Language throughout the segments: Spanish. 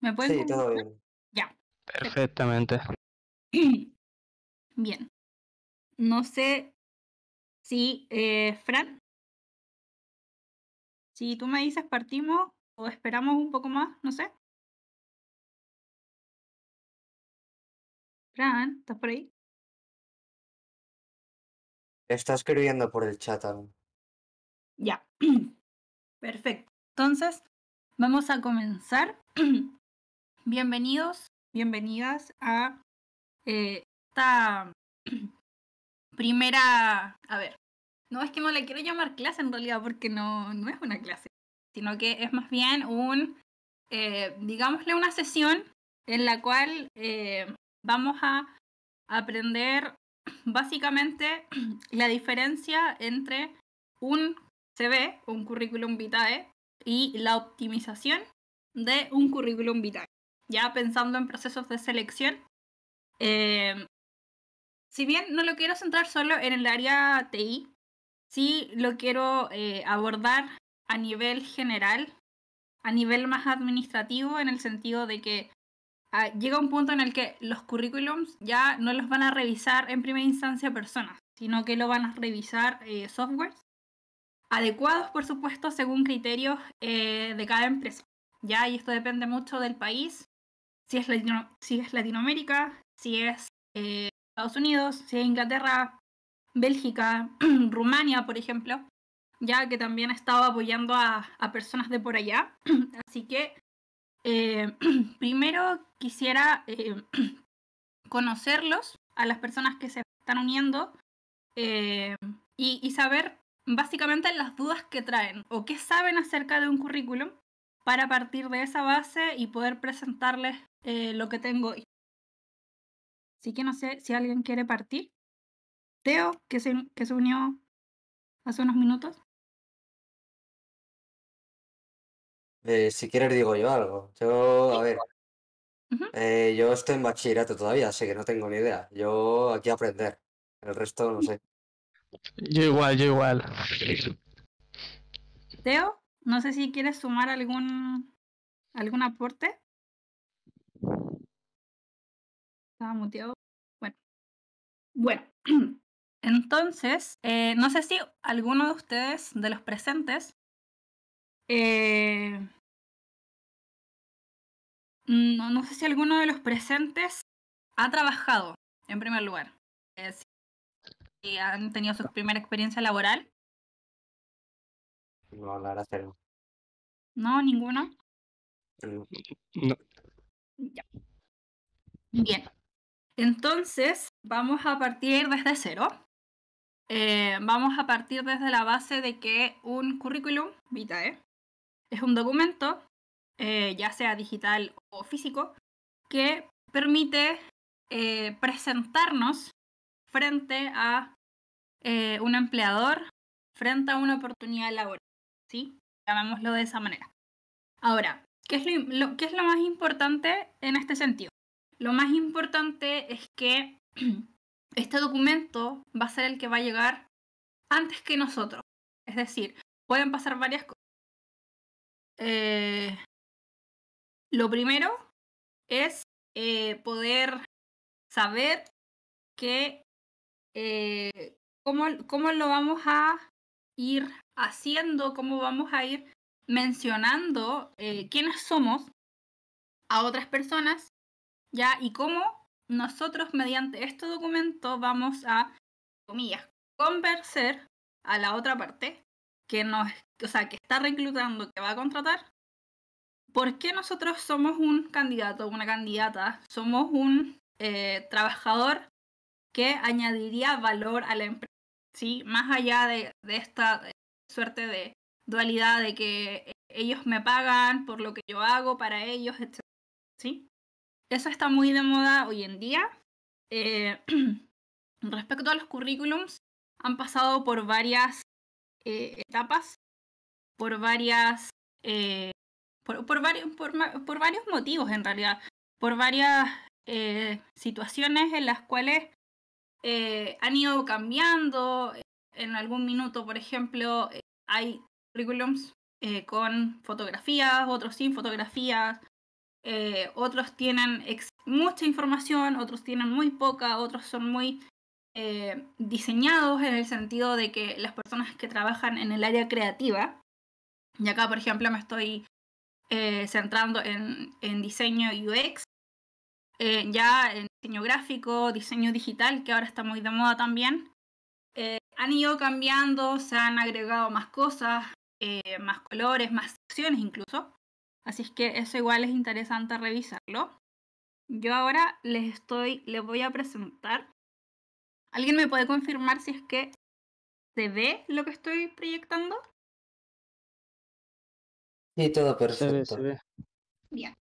¿Me puedes Sí, todo bien. Ya. Perfectamente. Bien. No sé si, eh, Fran, si tú me dices partimos o esperamos un poco más, no sé. Fran, ¿estás por ahí? Está escribiendo por el chat aún. Ya. Perfecto. Entonces, vamos a comenzar Bienvenidos, bienvenidas a eh, esta primera... A ver, no es que no le quiero llamar clase en realidad porque no, no es una clase, sino que es más bien un, eh, digámosle, una sesión en la cual eh, vamos a aprender básicamente la diferencia entre un CV, un currículum vitae, y la optimización de un currículum vitae ya pensando en procesos de selección. Em, si bien no lo quiero centrar solo en el área TI, sí lo quiero eh, abordar a nivel general, a nivel más administrativo, en el sentido de que ah, llega un punto en el que los currículums ya no los van a revisar en primera instancia personas, sino que lo van a revisar eh, softwares adecuados, por supuesto, según criterios eh, de cada empresa. Ya, y esto depende mucho del país, si es, si es Latinoamérica, si es eh, Estados Unidos, si es Inglaterra, Bélgica, Rumania, por ejemplo, ya que también estaba apoyando a, personas de por allá. Así que eh, primero quisiera eh, conocerlos, a las personas que se están uniendo, y, y saber básicamente las dudas que traen o qué saben acerca de un currículum para partir de esa base y poder presentarles eh, lo que tengo hoy. Así que no sé si alguien quiere partir. Teo, que se, que se unió hace unos minutos. Eh, si quieres digo yo algo. Yo, a ver, eh, yo estoy en bachillerato todavía, así que no tengo ni idea. Yo aquí aprender. El resto no sé. Yo igual, yo igual. Teo. No sé si quieres sumar algún, algún aporte. Estaba muteado. Bueno. Bueno. Entonces, eh, no sé si alguno de ustedes, de los presentes, eh, no, sé si alguno de los presentes ha trabajado, en primer lugar. Eh, si han tenido su primera experiencia laboral, no, ninguno. cero no. ninguna. Mm. No. Ya. Bien. Entonces, vamos a partir desde cero. Eh, vamos a partir desde la base de que un currículum vitae es un documento, eh, ya sea digital o físico, que permite eh, presentarnos frente a un empleador, frente a una oportunidad laboral. ¿sí? Llamémoslo de esa manera. Ahora, ¿qué es lo, es lo más importante en este sentido? Lo más importante es que este documento va a ser el que va a llegar antes que nosotros. Es decir, pueden pasar varias cosas. Eh, lo primero es eh, poder saber que eh, cómo, lo vamos a ir haciendo, cómo vamos a ir mencionando eh, quiénes somos a otras personas, ¿ya? Y cómo nosotros mediante este documento vamos a, comillas, convencer a la otra parte que nos, o sea, que está reclutando, que va a contratar, ¿por qué nosotros somos un candidato, una candidata, somos un eh, trabajador que añadiría valor a la empresa ¿sí? Más allá de, esta suerte de dualidad de que eh, ellos me pagan por lo que yo hago para ellos, etc. Eso está muy de moda hoy en día. Eh, respecto a los currículums, han pasado por varias eh, etapas, por varias... por, varios, por, por, varios motivos en realidad, por varias situaciones en las cuales eh, han ido cambiando. En algún minuto, por ejemplo, eh, hay currículums eh, con fotografías, otros sin fotografías, otros tienen mucha información, otros tienen muy poca, otros son muy diseñados en el sentido de que las personas que trabajan en el área creativa, y acá por ejemplo me estoy centrando en, en diseño UX, eh, ya en diseño gráfico, diseño digital, que ahora está muy de moda también, eh, han ido cambiando, se han agregado más cosas, eh, más colores, más secciones incluso. Así es que eso igual es interesante revisarlo. Yo ahora les estoy, les voy a presentar. ¿Alguien me puede confirmar si es que se ve lo que estoy proyectando? Sí, todo perfecto. Bien.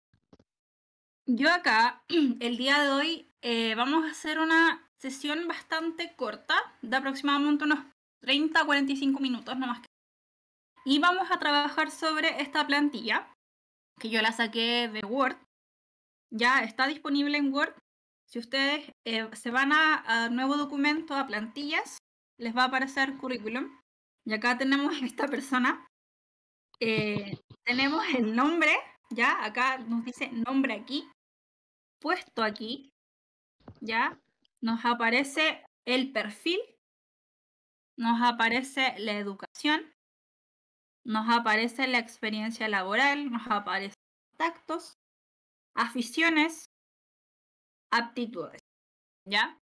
Yo acá, el día de hoy, eh, vamos a hacer una sesión bastante corta, de aproximadamente unos 30 a 45 minutos, no más que. Y vamos a trabajar sobre esta plantilla, que yo la saqué de Word. Ya está disponible en Word. Si ustedes eh, se van a, a nuevo documento, a plantillas, les va a aparecer currículum. Y acá tenemos a esta persona. Eh, tenemos el nombre, ya acá nos dice nombre aquí puesto aquí, ¿ya? Nos aparece el perfil, nos aparece la educación, nos aparece la experiencia laboral, nos aparecen contactos, aficiones, aptitudes, ¿ya?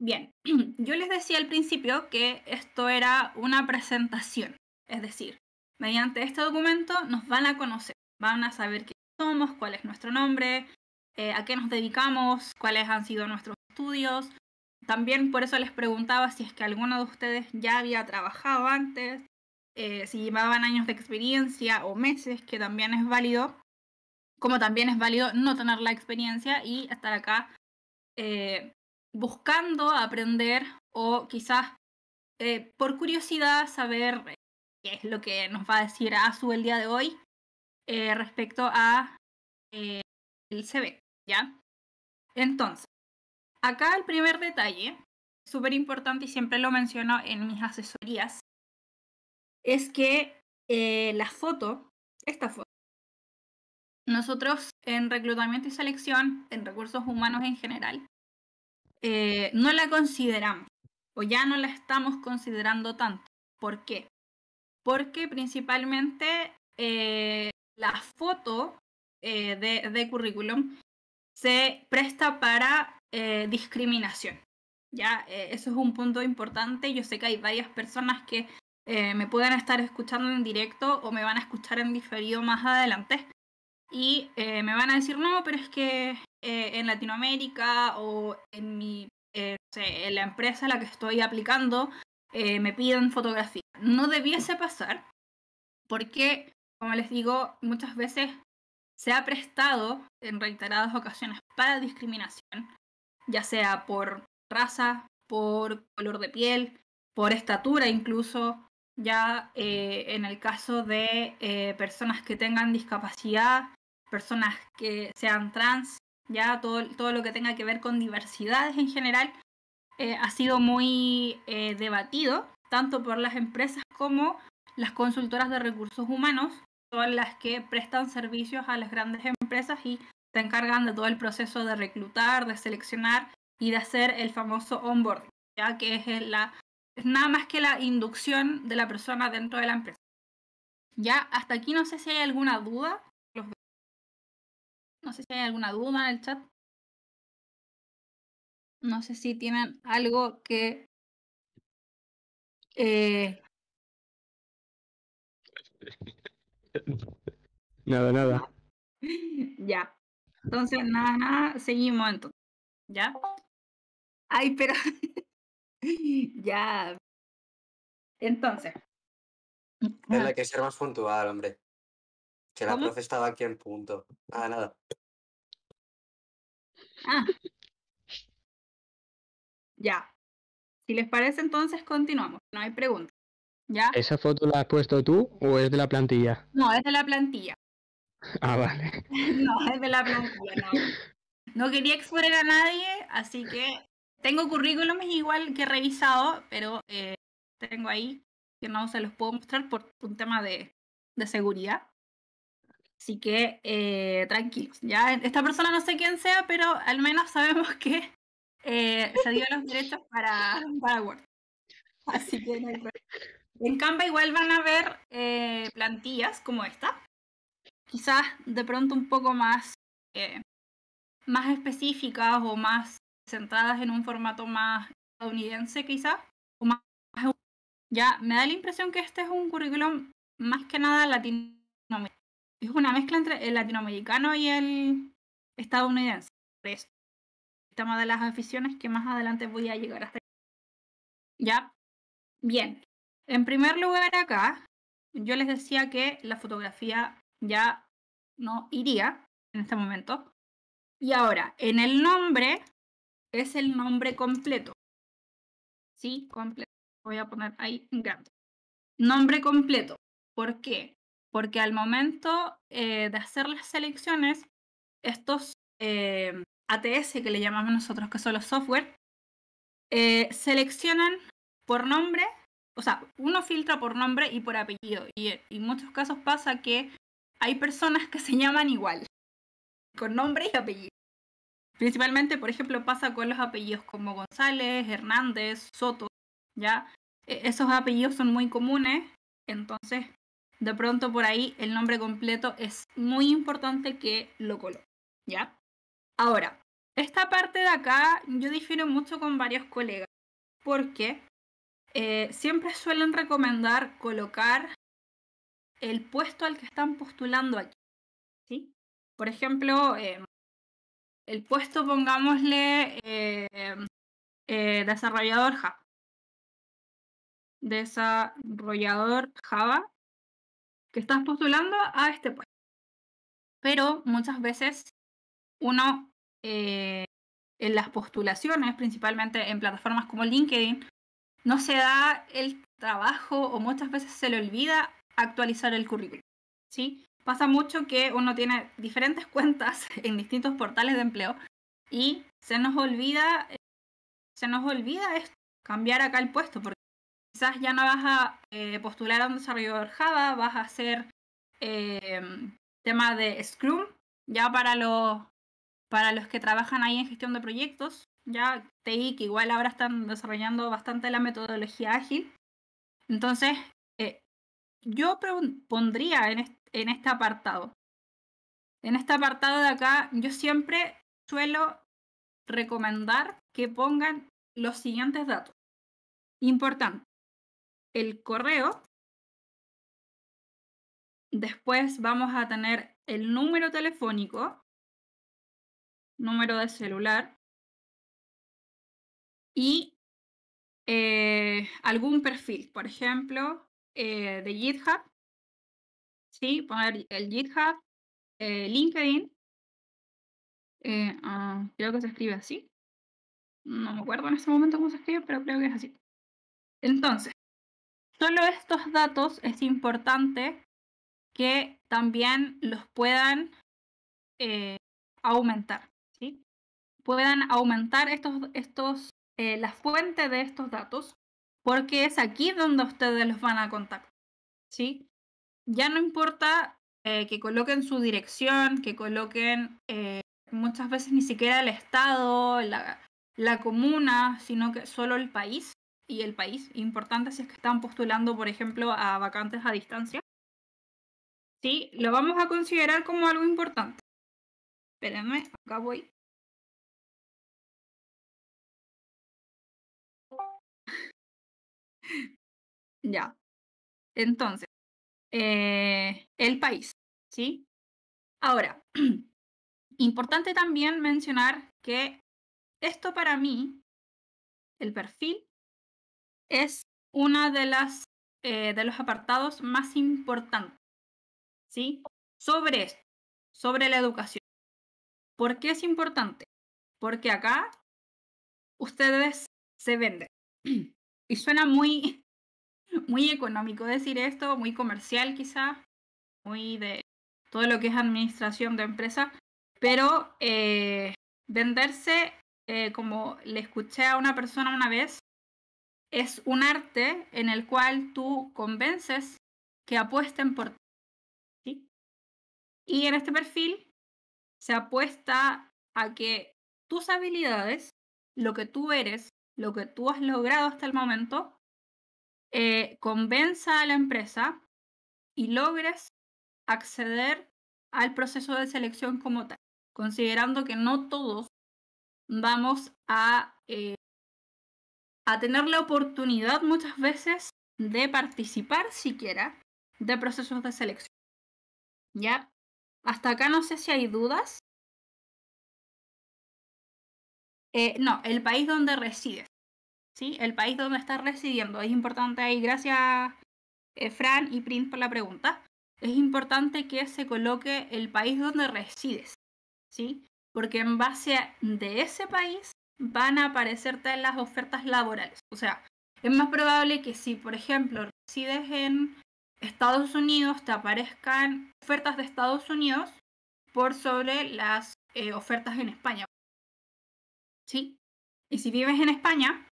Bien, yo les decía al principio que esto era una presentación, es decir, mediante este documento nos van a conocer, van a saber quiénes somos, cuál es nuestro nombre, eh, a qué nos dedicamos, cuáles han sido nuestros estudios. También por eso les preguntaba si es que alguno de ustedes ya había trabajado antes, eh, si llevaban años de experiencia o meses, que también es válido, como también es válido no tener la experiencia y estar acá eh, buscando aprender o quizás por curiosidad saber qué es lo que nos va a decir ASU el día de hoy respecto a se ve, ¿ya? Entonces, acá el primer detalle, súper importante y siempre lo menciono en mis asesorías, es que eh, la foto, esta foto, nosotros en reclutamiento y selección, en recursos humanos en general, eh, no la consideramos o ya no la estamos considerando tanto. ¿Por qué? Porque principalmente eh, la foto eh, de, currículum se presta para eh, discriminación. Ya, eh, eso es un punto importante. Yo sé que hay varias personas que me pueden estar escuchando en directo o me van a escuchar en diferido más adelante y me van a decir, no, pero es que en Latinoamérica o en, mi, en la empresa a la que estoy aplicando me piden fotografía. No debiese pasar porque, como les digo, muchas veces se ha prestado en reiteradas ocasiones para discriminación, ya sea por raza, por color de piel, por estatura incluso, ya eh, en el caso de eh, personas que tengan discapacidad, personas que sean trans, ya todo, todo lo que tenga que ver con diversidades en general, eh, ha sido muy debatido tanto por las empresas como las consultoras de recursos humanos son las que prestan servicios a las grandes empresas y se encargan de todo el proceso de reclutar, de seleccionar y de hacer el famoso onboarding, ya que es la nada más que la inducción de la persona dentro de la empresa. Ya hasta aquí no sé si hay alguna duda. No sé si hay alguna duda en el chat. No sé si tienen algo que eh, nada, nada. Ya. Entonces, nada, nada, seguimos entonces. ¿Ya? Ay, pero. ya. Entonces. Es la ah. que ser más puntual, hombre. Que la profe estaba aquí en punto. Nada, nada. Ah. Ya. Si les parece, entonces continuamos. No hay preguntas. ¿Esa foto la has puesto tú o es de la plantilla? No, es de la plantilla. Ah, vale. no, es de la plantilla, no. No quería exponer a nadie, así que tengo currículums igual que he revisado, pero eh, tengo ahí que no se los puedo mostrar por un tema de, de seguridad. Así que eh, tranquilos. Ya esta persona no sé quién sea, pero al menos sabemos que eh, se dio los derechos para, para Word. Así que no hay problema. En Canva igual van a ver eh, plantillas como esta, quizás de pronto un poco más, eh, más específicas o más centradas en un formato más estadounidense quizás, ya me da la impresión que este es un currículum más que nada latinoamericano. Es una mezcla entre el latinoamericano y el estadounidense. Por eso. El tema de las aficiones que más adelante voy a llegar hasta. Aquí. ¿Ya? Bien. En primer lugar, acá yo les decía que la fotografía ya no iría en este momento. Y ahora, en el nombre es el nombre completo. Sí, completo. Voy a poner ahí en grande. Nombre completo. ¿Por qué? Porque al momento eh, de hacer las selecciones, estos eh, ATS que le llamamos nosotros, que son los software, eh, seleccionan por nombre o sea, uno filtra por nombre y por apellido. Y en muchos casos pasa que hay personas que se llaman igual, con nombre y apellido. Principalmente, por ejemplo, pasa con los apellidos como González, Hernández, Soto, ¿ya? E, esos apellidos son muy comunes, entonces de pronto por ahí el nombre completo es muy importante que lo coloque, ¿ya? Ahora, esta parte de acá yo difiero mucho con varios colegas, porque eh, siempre suelen recomendar colocar el puesto al que están postulando aquí. ¿sí? Por ejemplo, em, el puesto, pongámosle, em, eh, desarrollador Java. Desarrollador Java, que estás postulando a este puesto. Pero muchas veces uno eh, en las postulaciones, principalmente en plataformas como LinkedIn, no se da el trabajo o muchas veces se le olvida actualizar el currículum. ¿sí? Pasa mucho que uno tiene diferentes cuentas en distintos portales de empleo y se nos olvida, se nos olvida cambiar acá el puesto, porque quizás ya no vas a eh, postular a un desarrollador Java, vas a hacer em, tema de Scrum, ya para los que trabajan ahí en gestión de proyectos, ya TI, que igual ahora están desarrollando bastante la metodología ágil. Entonces, eh, yo pondría en, en este apartado. En este apartado de acá, yo siempre suelo recomendar que pongan los siguientes datos. Importante, el correo. Después vamos a tener el número telefónico, número de celular, y eh, algún perfil, por ejemplo, eh, de GitHub, ¿sí? poner el GitHub, eh, LinkedIn, ah, creo que se escribe así, no me acuerdo en este momento cómo se escribe, pero creo que es así. Entonces, solo estos datos es importante que también los puedan aumentar, ¿sí? Puedan aumentar estos, estos eh, la fuente de estos datos, porque es aquí donde ustedes los van a contactar. ¿sí? Ya no importa eh, que coloquen su dirección, que coloquen eh, muchas veces ni siquiera el estado, la, comuna, sino que solo el país. Y el país, importante si es que están postulando, por ejemplo, a vacantes a distancia. Sí, lo vamos a considerar como algo importante. Espérenme, acá voy. ya. Entonces, eh, el país, ¿sí? Ahora, importante también mencionar que esto para mí, el perfil, es uno de, las, eh, de los apartados más importantes, ¿sí? Sobre esto, sobre la educación. ¿Por qué es importante? Porque acá ustedes se venden. y suena muy, muy económico decir esto, muy comercial quizá muy de todo lo que es administración de empresa, pero eh, venderse, eh, como le escuché a una persona una vez, es un arte en el cual tú convences que apuesten por ti. ¿sí? Y en este perfil se apuesta a que tus habilidades, lo que tú eres, lo que tú has logrado hasta el momento, eh, convenza a la empresa y logres acceder al proceso de selección como tal, considerando que no todos vamos a, eh, a tener la oportunidad muchas veces de participar siquiera de procesos de selección. ¿Ya? Hasta acá no sé si hay dudas. Eh, no, el país donde resides. ¿sí? El país donde estás residiendo. Es importante ahí. Gracias, eh, Fran y Prince, por la pregunta. Es importante que se coloque el país donde resides. ¿sí? Porque en base a, de ese país van a aparecerte las ofertas laborales. O sea, es más probable que si, por ejemplo, resides en Estados Unidos, te aparezcan ofertas de Estados Unidos por sobre las eh, ofertas en España, ¿sí? Y si vives en España,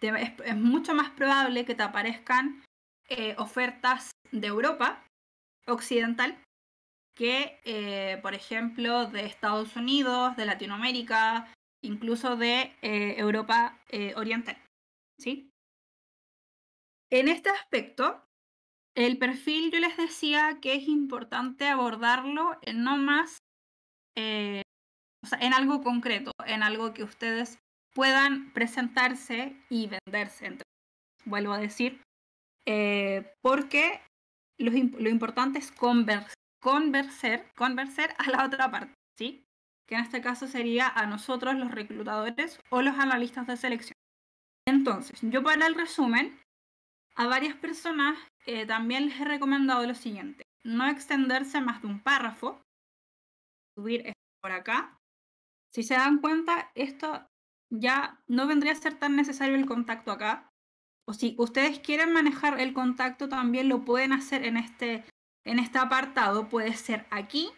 es, mucho más probable que te aparezcan eh, ofertas de Europa occidental que, eh, por ejemplo, de Estados Unidos, de Latinoamérica, incluso de eh, Europa Oriental, ¿sí? En este aspecto, el perfil yo les decía que es importante abordarlo no más sea, en algo concreto, en algo que ustedes puedan presentarse y venderse. vuelvo a decir, eh, porque lo, importante es conversar, a la otra parte, ¿sí? Que en este caso sería a nosotros los reclutadores o los analistas de selección. Entonces, yo para el resumen, a varias personas eh, también les he recomendado lo siguiente, no extenderse más de un párrafo, subir esto por acá, si se dan cuenta, esto ya no vendría a ser tan necesario el contacto acá. O si ustedes quieren manejar el contacto, también lo pueden hacer en este, en este apartado. Puede ser aquí,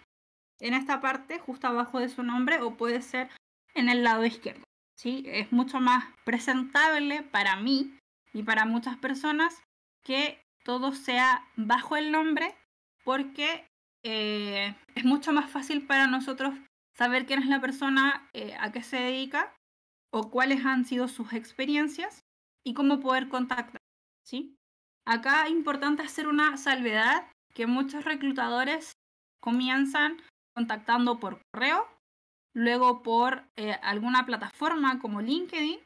en esta parte, justo abajo de su nombre, o puede ser en el lado izquierdo. ¿sí? Es mucho más presentable para mí y para muchas personas que todo sea bajo el nombre porque eh, es mucho más fácil para nosotros saber quién es la persona, eh, a qué se dedica o cuáles han sido sus experiencias y cómo poder contactar. ¿sí? Acá es importante hacer una salvedad que muchos reclutadores comienzan contactando por correo, luego por eh, alguna plataforma como LinkedIn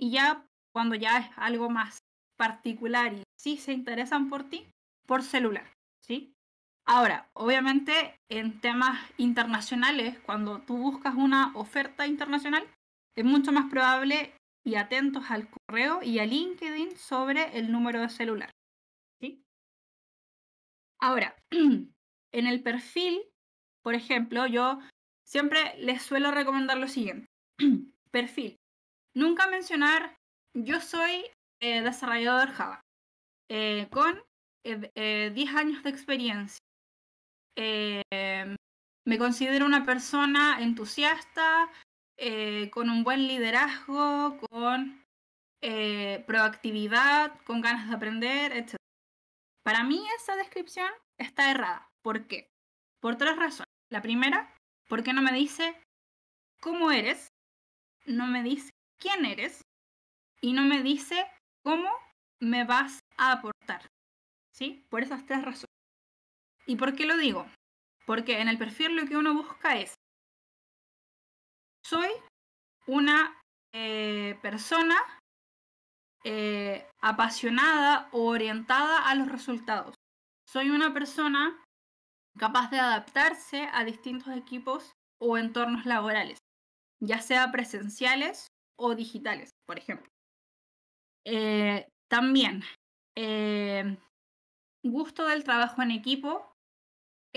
y ya cuando ya es algo más particular y sí se interesan por ti, por celular. ¿sí? Ahora, obviamente en temas internacionales, cuando tú buscas una oferta internacional, es mucho más probable y atentos al correo y a LinkedIn sobre el número de celular. Ahora, en el perfil, por ejemplo, yo siempre les suelo recomendar lo siguiente. perfil. Nunca mencionar yo soy eh, desarrollador Java eh, con 10 eh, años de experiencia Em, me considero una persona entusiasta, eh, con un buen liderazgo, con eh, proactividad, con ganas de aprender, etc. Para mí esa descripción está errada. ¿Por qué? Por tres razones. La primera, porque no me dice cómo eres, no me dice quién eres y no me dice cómo me vas a aportar. ¿Sí? Por esas tres razones. ¿Y por qué lo digo? Porque en el perfil lo que uno busca es, soy una eh, persona eh, apasionada o orientada a los resultados. Soy una persona capaz de adaptarse a distintos equipos o entornos laborales, ya sea presenciales o digitales, por ejemplo. Eh, también, gusto del trabajo en equipo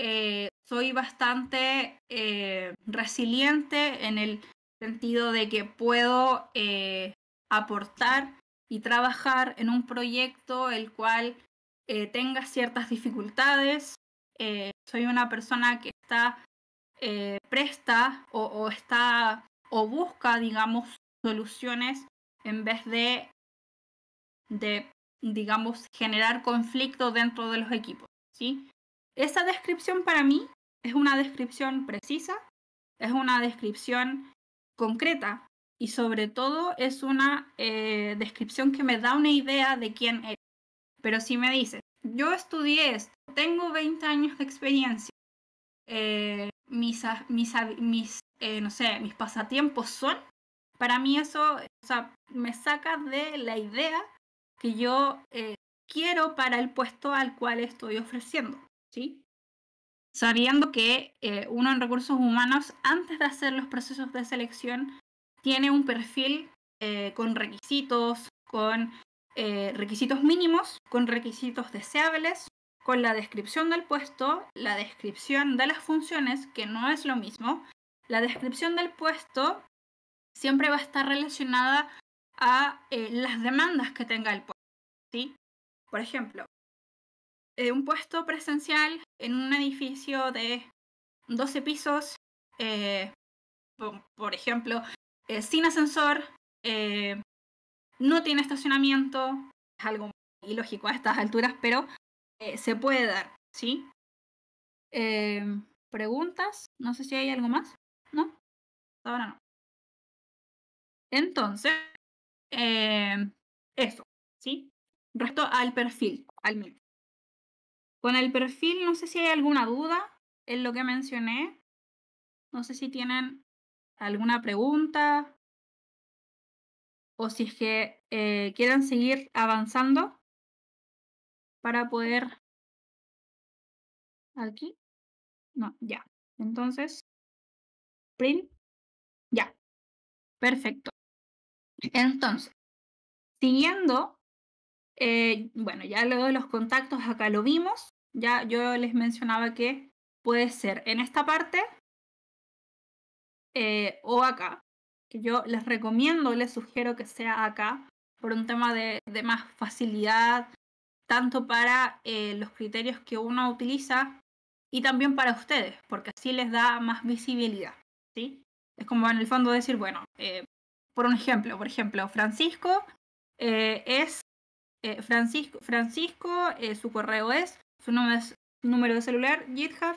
eh, soy bastante eh, resiliente en el sentido de que puedo eh, aportar y trabajar en un proyecto el cual tenga ciertas dificultades. soy una persona que está presta o, está o busca, digamos, soluciones en vez de, de digamos, generar conflicto dentro de los equipos, ¿sí? Esa descripción para mí es una descripción precisa, es una descripción concreta y sobre todo es una eh, descripción que me da una idea de quién eres. Pero si me dices, yo estudié esto, tengo 20 años de experiencia, eh, mis, eh, no sé, mis pasatiempos son, para mí eso me saca de la idea que yo quiero para el puesto al cual estoy ofreciendo. ¿sí? Sabiendo que eh, uno en recursos humanos, antes de hacer los procesos de selección, tiene un perfil eh, con requisitos, con eh, requisitos mínimos, con requisitos deseables, con la descripción del puesto, la descripción de las funciones, que no es lo mismo. La descripción del puesto siempre va a estar relacionada a las demandas que tenga el puesto. ¿sí? Por ejemplo, eh, un puesto presencial en un edificio de 12 pisos, eh, por, ejemplo, eh, sin ascensor, no tiene estacionamiento, es algo ilógico a estas alturas, pero se puede dar, ¿sí? ¿Preguntas? No sé si hay algo más, ¿no? Ahora no. Entonces, eso, ¿sí? Resto al perfil, al mío con el perfil, no sé si hay alguna duda en lo que mencioné. No sé si tienen alguna pregunta o si es que eh, quieran seguir avanzando para poder... Aquí. No, ya. Entonces, print. Ya. Perfecto. Entonces, siguiendo eh, bueno, ya luego de los contactos acá lo vimos. Ya yo les mencionaba que puede ser en esta parte eh, o acá. Que yo les recomiendo, les sugiero que sea acá por un tema de, más facilidad, tanto para eh, los criterios que uno utiliza y también para ustedes, porque así les da más visibilidad. ¿sí? Es como en el fondo decir, bueno, por un ejemplo, por ejemplo, Francisco es eh, Francisco, Francisco eh, su correo es, su nombre es, número de celular, GitHub,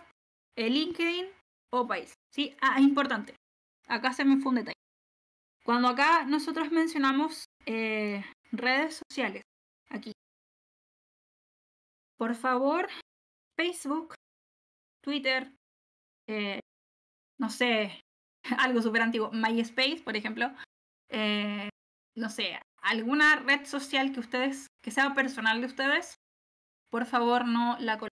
eh, LinkedIn o país. ¿sí? Ah, importante. Acá se me fue un detalle. Cuando acá nosotros mencionamos redes sociales, aquí. Por favor, Facebook, Twitter, no sé, algo súper antiguo, MySpace, por ejemplo, no sé, alguna red social que ustedes, que sea personal de ustedes, por favor no la coloquen.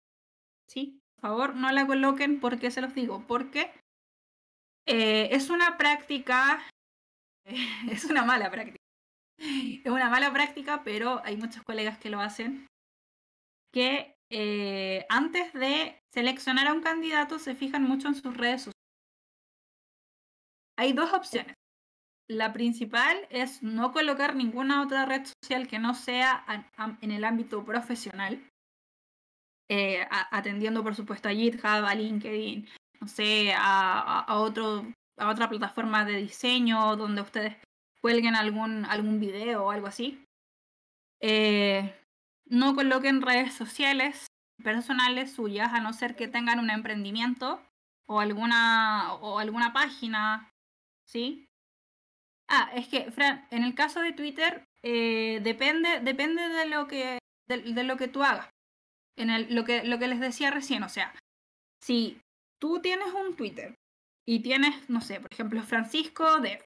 ¿Sí? Por favor no la coloquen porque se los digo, porque eh, es una práctica, es una mala práctica. Es una mala práctica, pero hay muchos colegas que lo hacen, que eh, antes de seleccionar a un candidato se fijan mucho en sus redes sociales. Hay dos opciones. La principal es no colocar ninguna otra red social que no sea en el ámbito profesional, eh, atendiendo por supuesto a GitHub, a LinkedIn, no sé, a, otro, a otra plataforma de diseño donde ustedes cuelguen algún, algún video o algo así. Eh, no coloquen redes sociales personales suyas a no ser que tengan un emprendimiento o alguna, o alguna página, ¿sí? Ah, es que, Fran, en el caso de Twitter, eh, depende, depende de lo que, de, lo que tú hagas. En el, lo, que, lo que les decía recién, o sea, si tú tienes un Twitter y tienes, no sé, por ejemplo, Francisco de...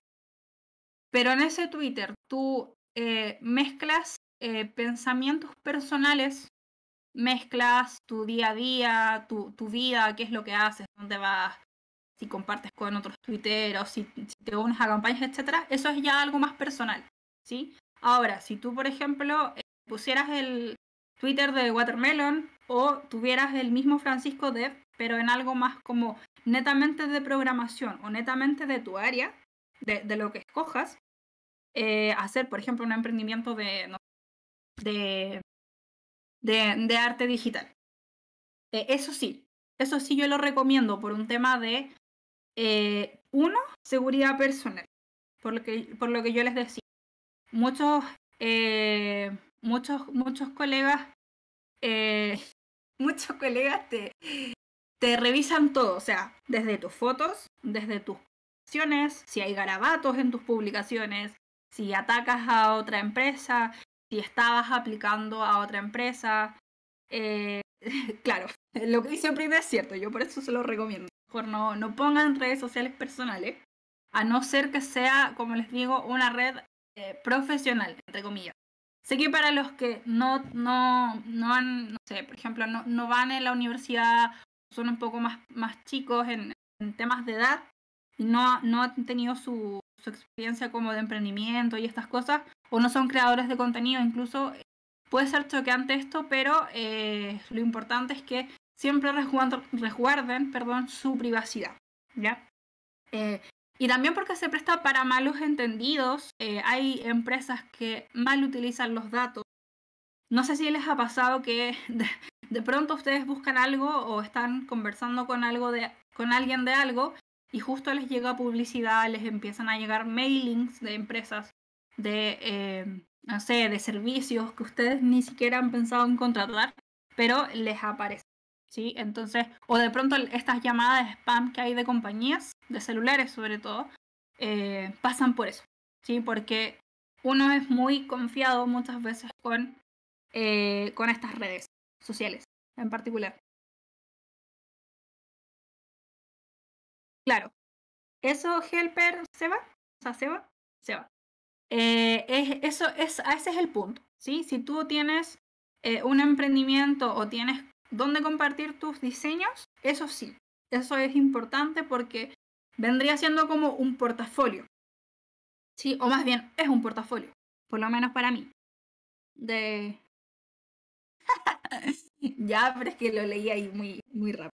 Pero en ese Twitter tú eh, mezclas eh, pensamientos personales, mezclas tu día a día, tu, tu vida, qué es lo que haces, dónde vas, si compartes con otros tuiteros, si, si te unes a campañas, etcétera, eso es ya algo más personal, ¿sí? Ahora, si tú, por ejemplo, eh, pusieras el Twitter de Watermelon o tuvieras el mismo Francisco Dev, pero en algo más como netamente de programación o netamente de tu área, de, lo que escojas, eh, hacer, por ejemplo, un emprendimiento de, de, arte digital. Eh, eso sí, eso sí yo lo recomiendo por un tema de eh, uno, seguridad personal, por lo que, por lo que yo les decía. Muchos, eh, muchos, muchos colegas, eh, muchos colegas te, te revisan todo, o sea, desde tus fotos, desde tus publicaciones, si hay garabatos en tus publicaciones, si atacas a otra empresa, si estabas aplicando a otra empresa. claro, lo que hice primero es cierto, yo por eso se lo recomiendo no, pongan redes sociales personales, a no ser que sea, como les digo, una red eh, profesional, entre comillas. Sé que para los que no, no, han, no sé, por ejemplo, no, van en la universidad, son un poco más, más chicos en, temas de edad y no, no han tenido su, experiencia como de emprendimiento y estas cosas, o no son creadores de contenido, incluso eh, puede ser choqueante esto, pero eh, lo importante es que siempre resguarden perdón, su privacidad. ¿ya? Eh, y también porque se presta para malos entendidos. Eh, hay empresas que mal utilizan los datos. No sé si les ha pasado que de, pronto ustedes buscan algo o están conversando con, algo de, con alguien de algo y justo les llega publicidad, les empiezan a llegar mailings de empresas de, eh, de servicios que ustedes ni siquiera han pensado en contratar, pero les aparece. ¿sí? Entonces, o de pronto estas llamadas de spam que hay de compañías, de celulares sobre todo, eh, pasan por eso, ¿sí? Porque uno es muy confiado muchas veces con, eh, con estas redes sociales en particular. Claro, eso helper se va, o sea, se va, se va. Eh, es, ese es el punto, ¿sí? Si tú tienes un emprendimiento o tienes dónde compartir tus diseños, eso sí, eso es importante porque vendría siendo como un portafolio. Sí, o más bien es un portafolio, por lo menos para mí. De Ya, pero es que lo leí ahí muy muy rápido.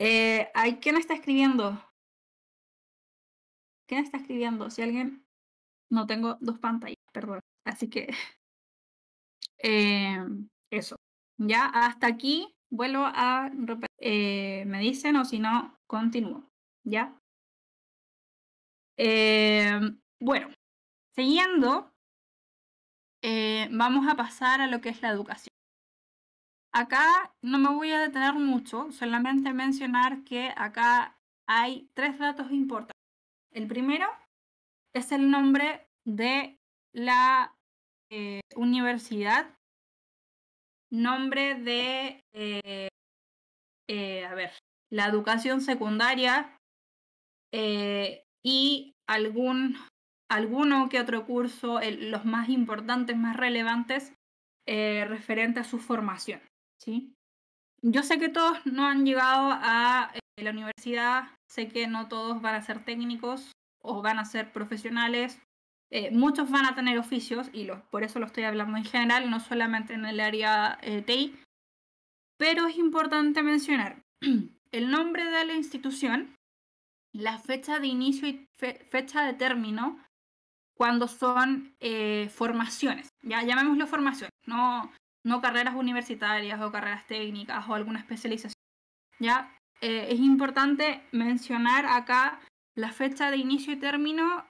Eh, ¿Quién está escribiendo? ¿Quién está escribiendo? Si alguien... No tengo dos pantallas, perdón. Así que Em, eso. Ya hasta aquí vuelvo a eh, me dicen o si no, continúo. ¿Ya? Em, bueno, siguiendo, eh, vamos a pasar a lo que es la educación. Acá no me voy a detener mucho, solamente mencionar que acá hay tres datos importantes. El primero es el nombre de la eh, universidad, nombre de, eh, eh, a ver, la educación secundaria y algún, alguno que otro curso, los más importantes, más relevantes, referente a su formación. ¿sí? Yo sé que todos no han llegado a la universidad, sé que no todos van a ser técnicos o van a ser profesionales eh, muchos van a tener oficios, y los, por eso lo estoy hablando en general, no solamente en el área eh, TI, pero es importante mencionar el nombre de la institución, la fecha de inicio y fecha de término cuando son eh, formaciones, ya llamémoslo formación, no, no carreras universitarias o carreras técnicas o alguna especialización. Ya eh, es importante mencionar acá la fecha de inicio y término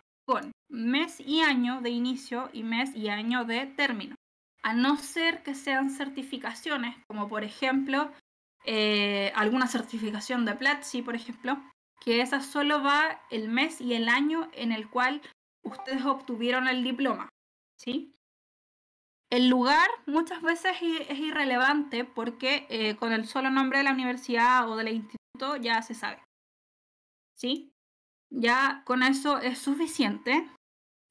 mes y año de inicio y mes y año de término. A no ser que sean certificaciones, como por ejemplo eh, alguna certificación de Platzi, por ejemplo, que esa solo va el mes y el año en el cual ustedes obtuvieron el diploma. ¿sí? El lugar muchas veces es irrelevante porque eh, con el solo nombre de la universidad o del instituto ya se sabe. ¿Sí? Ya con eso es suficiente.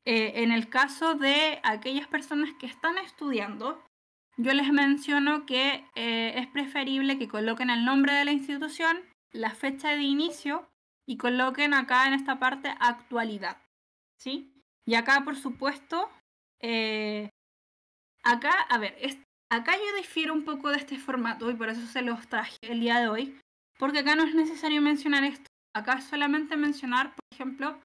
Eh, en el caso de aquellas personas que están estudiando, yo les menciono que eh, es preferible que coloquen el nombre de la institución, la fecha de inicio y coloquen acá en esta parte actualidad. ¿sí? Y acá, por supuesto, eh, acá, a ver, acá yo difiero un poco de este formato y por eso se los traje el día de hoy, porque acá no es necesario mencionar esto. Acá solamente mencionar, por ejemplo,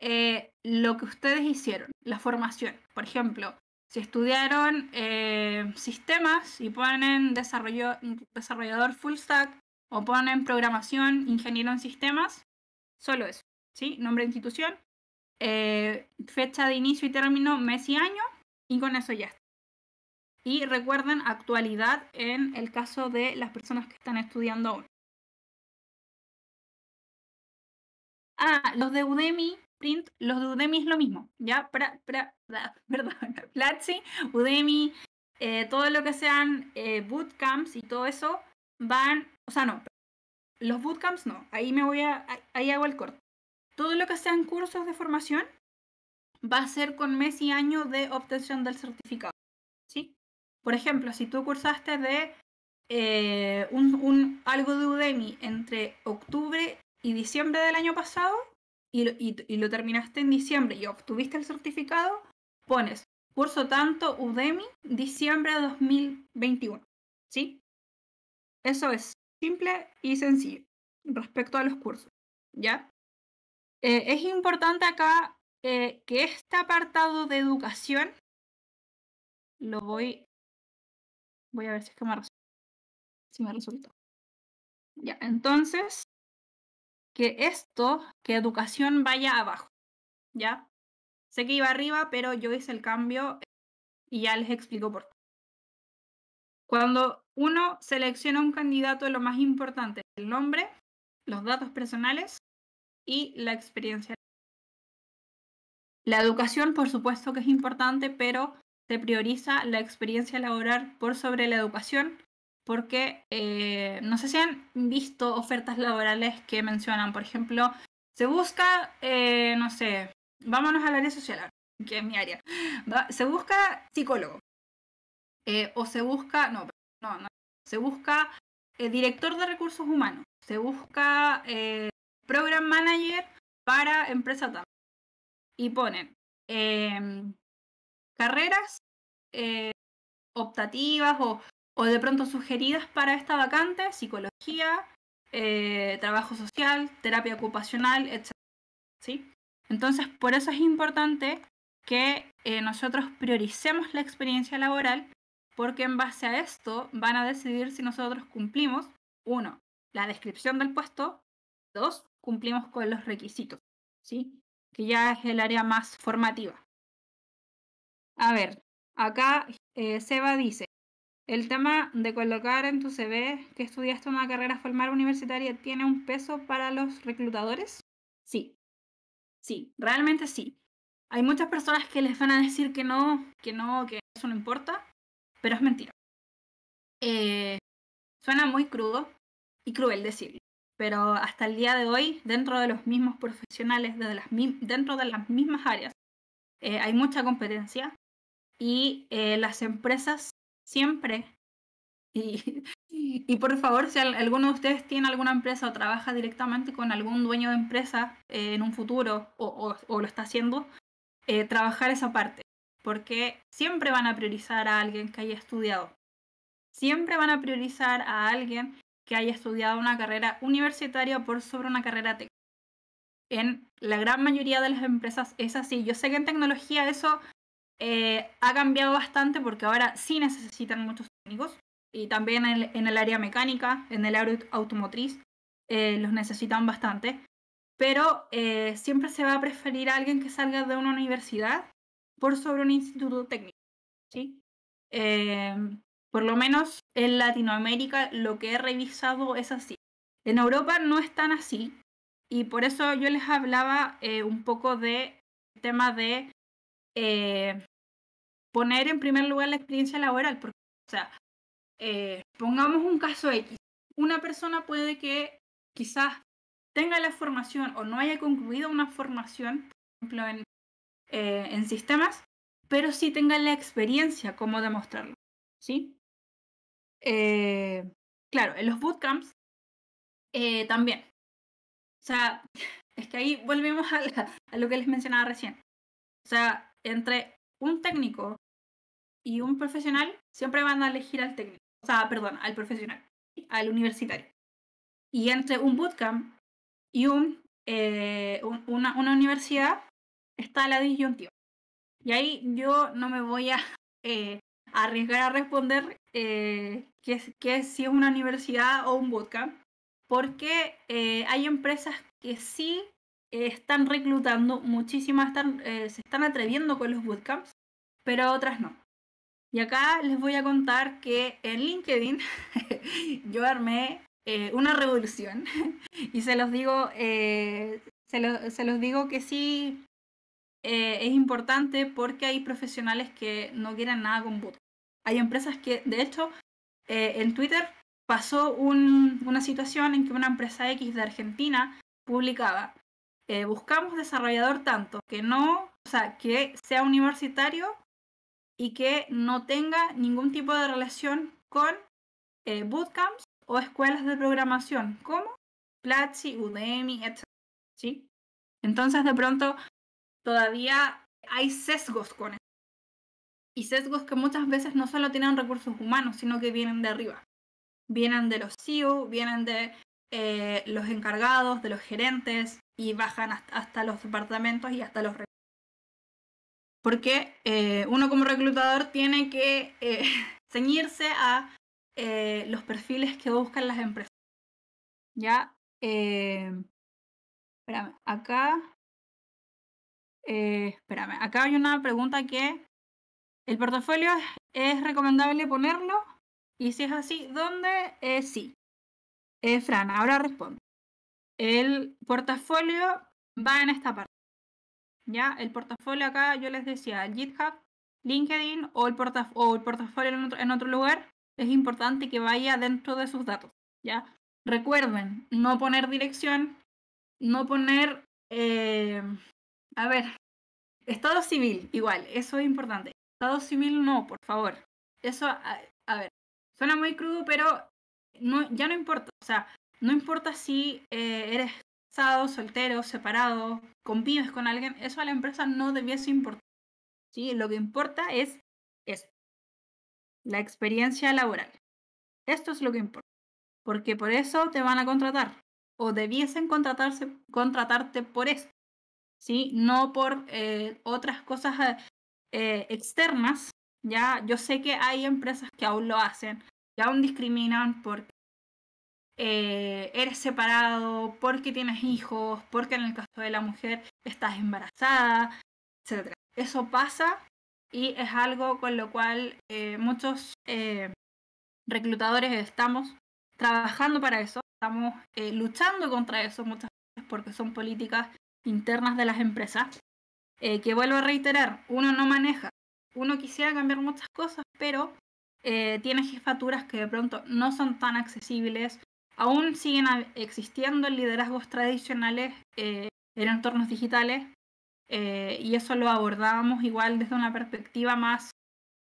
eh, lo que ustedes hicieron, la formación. Por ejemplo, si estudiaron eh, sistemas y ponen desarrollo, desarrollador full stack o ponen programación, ingeniero en sistemas, solo eso, ¿sí? Nombre de institución, eh, fecha de inicio y término, mes y año, y con eso ya está. Y recuerden actualidad en el caso de las personas que están estudiando aún. Ah, los de Udemy Print, los de Udemy es lo mismo, ¿ya? para, perdón, Platzi, Udemy, eh, todo lo que sean eh, bootcamps y todo eso, van, o sea, no, los bootcamps no, ahí me voy a, ahí hago el corte. Todo lo que sean cursos de formación va a ser con mes y año de obtención del certificado, ¿sí? Por ejemplo, si tú cursaste de eh, un, un, algo de Udemy entre octubre y diciembre del año pasado, y lo, terminaste en diciembre y obtuviste el certificado, pones curso tanto Udemy, diciembre de 2021. ¿Sí? Eso es simple y sencillo respecto a los cursos. ¿Ya? Eh, es importante acá eh, que este apartado de educación lo voy. Voy a ver si es que me resulta. Si me resulta. Ya, entonces, que esto, que educación vaya abajo, ¿ya? Sé que iba arriba, pero yo hice el cambio y ya les explico por qué. Cuando uno selecciona un candidato, lo más importante es el nombre, los datos personales y la experiencia. La educación, por supuesto que es importante, pero se prioriza la experiencia laboral por sobre la educación porque eh, no sé si han visto ofertas laborales que mencionan, por ejemplo, se busca, eh, no sé, vámonos a la área social, que es mi área, se busca psicólogo, eh, o se busca, no, no, no se busca director de recursos humanos, se busca program manager para empresa tal. Y ponen em, carreras optativas o o de pronto sugeridas para esta vacante, psicología, eh, trabajo social, terapia ocupacional, etc. ¿Sí? Entonces, por eso es importante que eh, nosotros prioricemos la experiencia laboral, porque en base a esto van a decidir si nosotros cumplimos, uno, la descripción del puesto, dos, cumplimos con los requisitos, ¿sí? que ya es el área más formativa. A ver, acá eh, Seba dice, el tema de colocar en tu CV que estudiaste una carrera formal universitaria tiene un peso para los reclutadores? Sí. Sí, realmente sí. Hay muchas personas que les van a decir que no, que no, que eso no importa, pero es mentira. Eh, suena muy crudo y cruel decirlo, pero hasta el día de hoy, dentro de los mismos profesionales, dentro de las mismas áreas, eh, hay mucha competencia y eh, las empresas siempre. Y, y por favor, si alguno de ustedes tiene alguna empresa o trabaja directamente con algún dueño de empresa eh, en un futuro o, lo está haciendo, eh, trabajar esa parte, porque siempre van a priorizar a alguien que haya estudiado. Siempre van a priorizar a alguien que haya estudiado una carrera universitaria por sobre una carrera técnica. En la gran mayoría de las empresas es así. Yo sé que en tecnología eso eh, ha cambiado bastante porque ahora sí necesitan muchos técnicos y también en, el área mecánica, en el área automotriz, eh, los necesitan bastante. Pero eh, siempre se va a preferir a alguien que salga de una universidad por sobre un instituto técnico. ¿sí? por lo menos en Latinoamérica lo que he revisado es así. En Europa no es tan así, y por eso yo les hablaba un poco de tema de poner en primer lugar la experiencia laboral, porque, o sea, eh, pongamos un caso X, una persona puede que quizás tenga la formación o no haya concluido una formación, por ejemplo, en, eh, sistemas, pero sí tenga la experiencia cómo demostrarlo, ¿sí? Eh, claro, en los bootcamps también. O sea, es que ahí volvemos a, a lo que les mencionaba recién. O sea, entre un técnico y un profesional, siempre van a elegir al técnico, o sea, perdón, al profesional, al universitario. Y entre un bootcamp y un, eh, una, una, universidad está la disyuntiva. Y ahí yo no me voy a eh, arriesgar a responder eh, que, es, si es una universidad o un bootcamp, porque hay empresas que sí están reclutando muchísimas, están, se están atreviendo con los bootcamps, pero otras no. Y acá les voy a contar que en LinkedIn yo armé eh, una revolución y se los digo, eh, se, los digo que sí eh, es importante porque hay profesionales que no quieren nada con boot. Hay empresas que, de hecho, en Twitter pasó una situación en que una empresa X de Argentina publicaba, buscamos desarrollador tanto que no, o sea, que sea universitario y que no tenga ningún tipo de relación con eh, bootcamps o escuelas de programación como Platzi, Udemy, etc. Entonces de pronto todavía hay sesgos con eso. Y sesgos que muchas veces no solo tienen recursos humanos, sino que vienen de arriba. Vienen de los CEO, vienen de eh, los encargados, de los gerentes y bajan hasta, hasta los departamentos y hasta los recursos porque eh, uno como reclutador tiene que eh, ceñirse a eh, los perfiles que buscan las empresas. Ya, espérame, acá, espérame, acá hay una pregunta que el portafolio es recomendable ponerlo y si es así, ¿dónde? sí. Fran, ahora responde. El portafolio va en esta parte. ¿ya? El portafolio acá, yo les decía, GitHub, LinkedIn o el, el portafolio en otro, lugar, es importante que vaya dentro de sus datos, ¿ya? Recuerden, no poner dirección, no poner, eh, a ver, estado civil, igual, eso es importante. Estado civil no, por favor. Eso, a, ver, suena muy crudo, pero no, ya no importa. O sea, no importa si eh, eres soltero, separado, convives con alguien, eso a la empresa no debiese importar. ¿sí? Lo que importa es eso, la experiencia laboral. Esto es lo que importa, porque por eso te van a contratar o debiesen contratarse, contratarte por esto, ¿sí? no por eh, otras cosas eh, eh, externas. Ya, yo sé que hay empresas que aún lo hacen, que aún discriminan por eh, eres separado, porque tienes hijos, porque en el caso de la mujer estás embarazada, etc. Eso pasa y es algo con lo cual eh, muchos eh, reclutadores estamos trabajando para eso, estamos luchando contra eso muchas veces porque son políticas internas de las empresas. que vuelvo a reiterar, uno no maneja, uno quisiera cambiar muchas cosas, pero eh, tiene jefaturas que de pronto no son tan accesibles aún siguen existiendo liderazgos tradicionales eh, en entornos digitales eh, y eso lo abordábamos igual desde una perspectiva más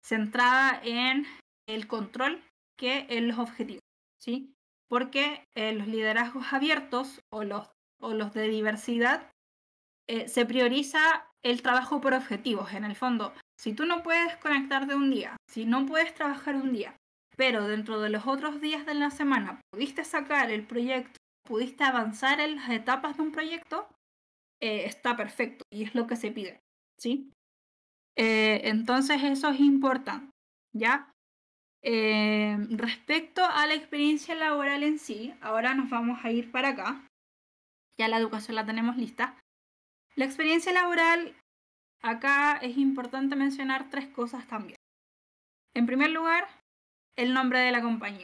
centrada en el control que en los objetivos, ¿sí? Porque eh, los liderazgos abiertos o los, o los de diversidad se prioriza el trabajo por objetivos, en el fondo. Si tú no puedes conectarte un día, si no puedes trabajar un día, pero dentro de los otros días de la semana pudiste sacar el proyecto, pudiste avanzar en las etapas de un proyecto, eh, está perfecto y es lo que se pide, ¿sí? Eh, entonces eso es importante, ¿ya? Eh, respecto a la experiencia laboral en sí, ahora nos vamos a ir para acá, ya la educación la tenemos lista. La experiencia laboral, acá es importante mencionar tres cosas también. En primer lugar, el nombre de la compañía,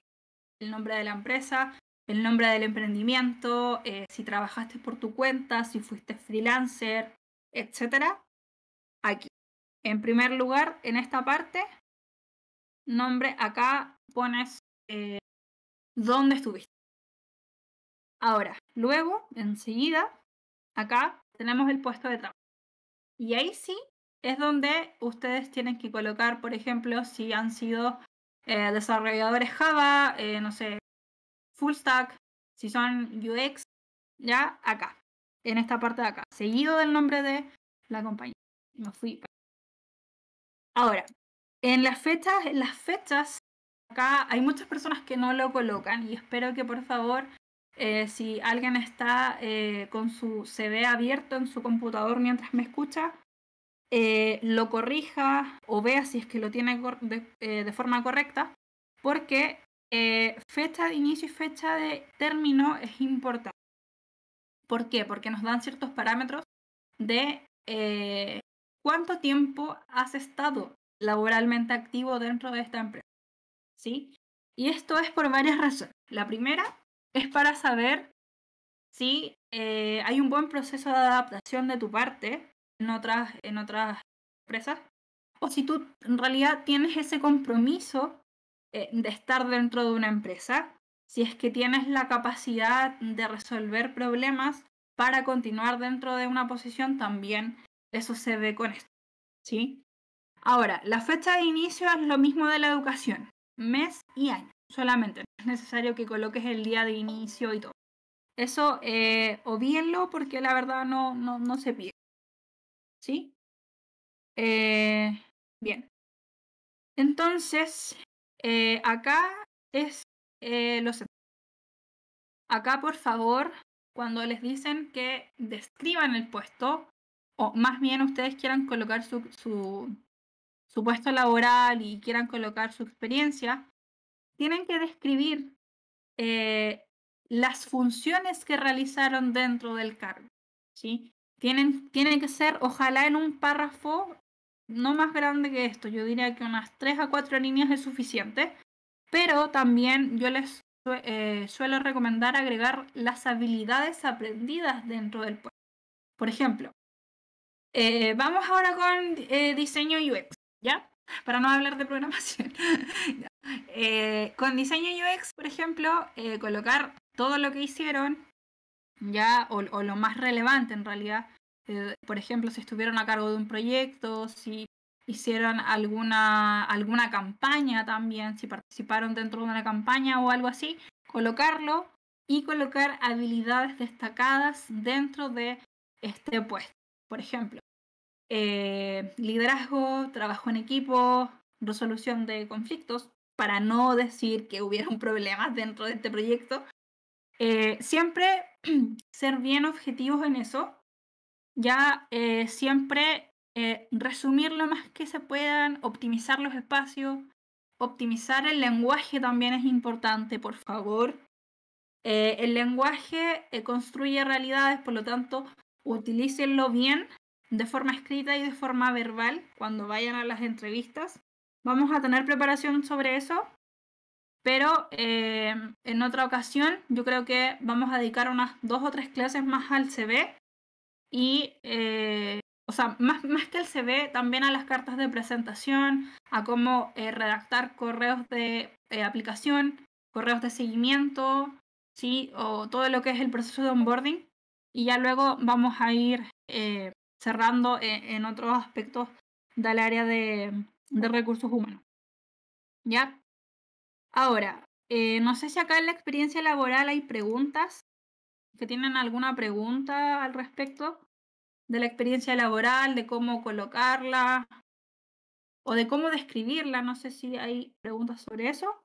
el nombre de la empresa, el nombre del emprendimiento, eh, si trabajaste por tu cuenta, si fuiste freelancer, etc. Aquí. En primer lugar, en esta parte, nombre acá pones eh, dónde estuviste. Ahora, luego, enseguida, acá tenemos el puesto de trabajo. Y ahí sí es donde ustedes tienen que colocar, por ejemplo, si han sido eh, desarrolladores Java, eh, no sé, full stack, si son UX, ya acá, en esta parte de acá, seguido del nombre de la compañía. Me fui. Ahora, en las fechas, en las fechas, acá hay muchas personas que no lo colocan y espero que por favor, eh, si alguien está con su CV abierto en su computador mientras me escucha, eh, lo corrija o vea si es que lo tiene eh, de, forma correcta, porque eh, fecha de inicio y fecha de término es importante. ¿Por qué? Porque nos dan ciertos parámetros de cuánto tiempo has estado laboralmente activo dentro de esta empresa. ¿Sí? Y esto es por varias razones. La primera es para saber si hay un buen proceso de adaptación de tu parte en otras, en otras empresas, o si tú en realidad tienes ese compromiso eh, de estar dentro de una empresa, si es que tienes la capacidad de resolver problemas para continuar dentro de una posición, también eso se ve con esto. ¿sí? Ahora, la fecha de inicio es lo mismo de la educación, mes y año solamente, es necesario que coloques el día de inicio y todo. Eso, eh, porque la verdad no, no, no se pide. ¿Sí? Eh, bien. Entonces, eh, acá es eh, lo Acá, por favor, cuando les dicen que describan el puesto, o más bien ustedes quieran colocar su, puesto laboral y quieran colocar su experiencia, tienen que describir las funciones que realizaron dentro del cargo. ¿sí? Tienen, que ser, ojalá en un párrafo no más grande que esto. Yo diría que unas 3 a 4 líneas es suficiente. Pero también yo les eh, suelo recomendar agregar las habilidades aprendidas dentro del puesto. Por ejemplo, eh, vamos ahora con eh, diseño UX, ¿ya? Para no hablar de programación. con diseño UX, por ejemplo, colocar todo lo que hicieron, ya, o, lo más relevante en realidad. Eh, por ejemplo, si estuvieron a cargo de un proyecto, si hicieron alguna, alguna campaña también, si participaron dentro de una campaña o algo así, colocarlo y colocar habilidades destacadas dentro de este puesto. Por ejemplo, eh, liderazgo, trabajo en equipo, resolución de conflictos, para no decir que hubiera un problemas dentro de este proyecto. Eh, siempre ser bien objetivos en eso, ya eh, siempre eh, resumir lo más que se puedan, optimizar los espacios, optimizar el lenguaje también es importante, por favor. Eh, el lenguaje construye realidades, por lo tanto, utilícenlo bien de forma escrita y de forma verbal cuando vayan a las entrevistas. Vamos a tener preparación sobre eso, pero eh, en otra ocasión yo creo que vamos a dedicar unas dos o tres clases más al CV y, eh, o sea, más, más que el CV, también a las cartas de presentación, a cómo eh, redactar correos de aplicación, correos de seguimiento, ¿sí? O todo lo que es el proceso de onboarding. Y ya luego vamos a ir cerrando en otros aspectos del área de recursos humanos. ¿Ya? Ahora, eh, no sé si acá en la experiencia laboral hay preguntas, que tienen alguna pregunta al respecto de la experiencia laboral, de cómo colocarla o de cómo describirla. No sé si hay preguntas sobre eso.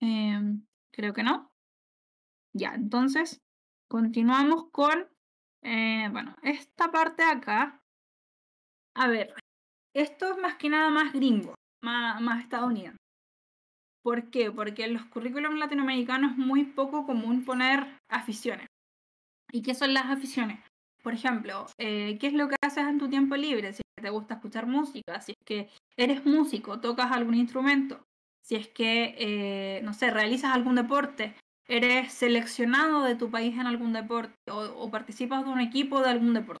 Em, creo que no. Ya, entonces continuamos con, eh, bueno, esta parte de acá. A ver, esto es más que nada más gringo, más, estadounidense. ¿Por qué? Porque en los currículums latinoamericanos es muy poco común poner aficiones. ¿Y qué son las aficiones? Por ejemplo, eh, ¿qué es lo que haces en tu tiempo libre? Si te gusta escuchar música, si es que eres músico, tocas algún instrumento, si es que, eh, no sé, realizas algún deporte, eres seleccionado de tu país en algún deporte o participas de un equipo de algún deporte.